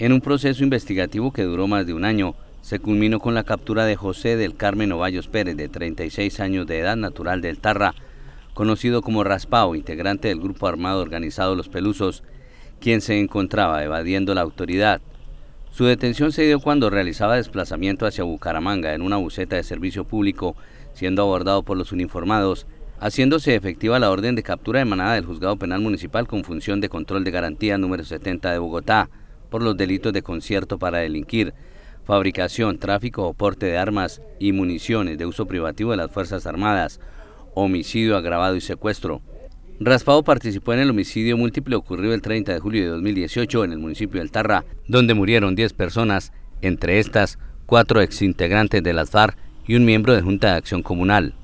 En un proceso investigativo que duró más de un año, se culminó con la captura de José del Carmen Ovallos Pérez, de 36 años de edad natural del Tarra, conocido como Raspao, integrante del grupo armado organizado Los Pelusos, quien se encontraba evadiendo la autoridad. Su detención se dio cuando realizaba desplazamiento hacia Bucaramanga en una buseta de servicio público, siendo abordado por los uniformados, haciéndose efectiva la orden de captura emanada del Juzgado Penal Municipal con función de control de garantía número 70 de Bogotá por los delitos de concierto para delinquir, fabricación, tráfico o porte de armas y municiones de uso privativo de las Fuerzas Armadas, homicidio agravado y secuestro. Raspado participó en el homicidio múltiple ocurrido el 30 de julio de 2018 en el municipio de Tarra, donde murieron 10 personas, entre estas cuatro exintegrantes de las FARC y un miembro de Junta de Acción Comunal.